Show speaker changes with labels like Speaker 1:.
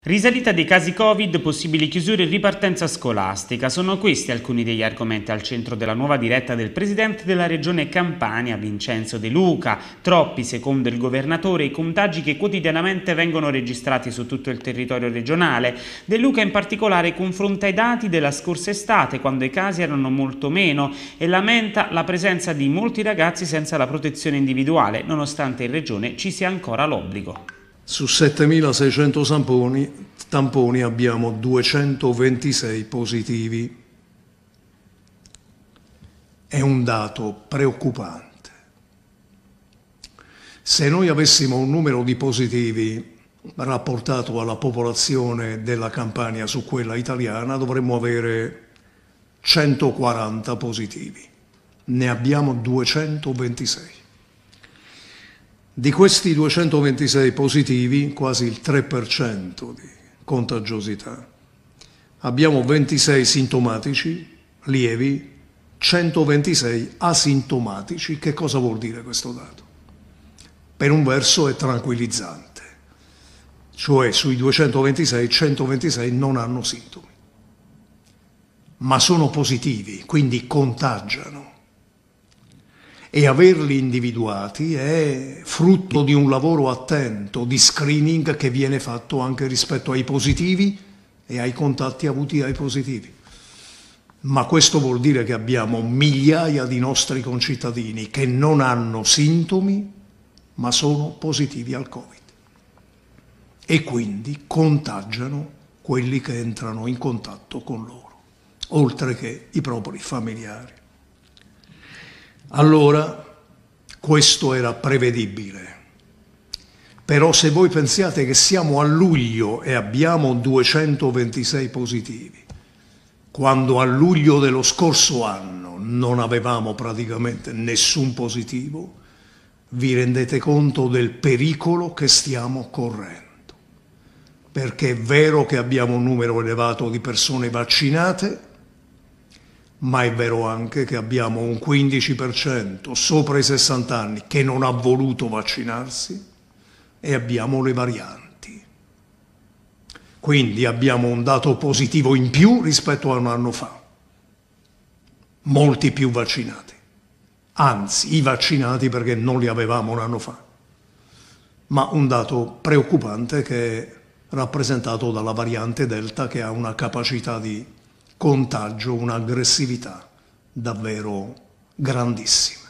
Speaker 1: Risalita dei casi Covid, possibili chiusure e ripartenza scolastica. Sono questi alcuni degli argomenti al centro della nuova diretta del presidente della regione Campania, Vincenzo De Luca. Troppi, secondo il governatore, i contagi che quotidianamente vengono registrati su tutto il territorio regionale. De Luca in particolare confronta i dati della scorsa estate, quando i casi erano molto meno, e lamenta la presenza di molti ragazzi senza la protezione individuale, nonostante in regione ci sia ancora l'obbligo
Speaker 2: su 7.600 tamponi, tamponi abbiamo 226 positivi. È un dato preoccupante. Se noi avessimo un numero di positivi rapportato alla popolazione della Campania su quella italiana, dovremmo avere 140 positivi. Ne abbiamo 226. Di questi 226 positivi, quasi il 3% di contagiosità, abbiamo 26 sintomatici, lievi, 126 asintomatici. Che cosa vuol dire questo dato? Per un verso è tranquillizzante, cioè sui 226, 126 non hanno sintomi, ma sono positivi, quindi contagiano e averli individuati è frutto di un lavoro attento di screening che viene fatto anche rispetto ai positivi e ai contatti avuti ai positivi. Ma questo vuol dire che abbiamo migliaia di nostri concittadini che non hanno sintomi ma sono positivi al Covid e quindi contagiano quelli che entrano in contatto con loro, oltre che i propri familiari. Allora questo era prevedibile. Però se voi pensiate che siamo a luglio e abbiamo 226 positivi, quando a luglio dello scorso anno non avevamo praticamente nessun positivo, vi rendete conto del pericolo che stiamo correndo. Perché è vero che abbiamo un numero elevato di persone vaccinate, ma è vero anche che abbiamo un 15% sopra i 60 anni che non ha voluto vaccinarsi e abbiamo le varianti. Quindi abbiamo un dato positivo in più rispetto a un anno fa, molti più vaccinati, anzi i vaccinati perché non li avevamo un anno fa, ma un dato preoccupante che è rappresentato dalla variante Delta che ha una capacità di contagio un'aggressività davvero grandissima.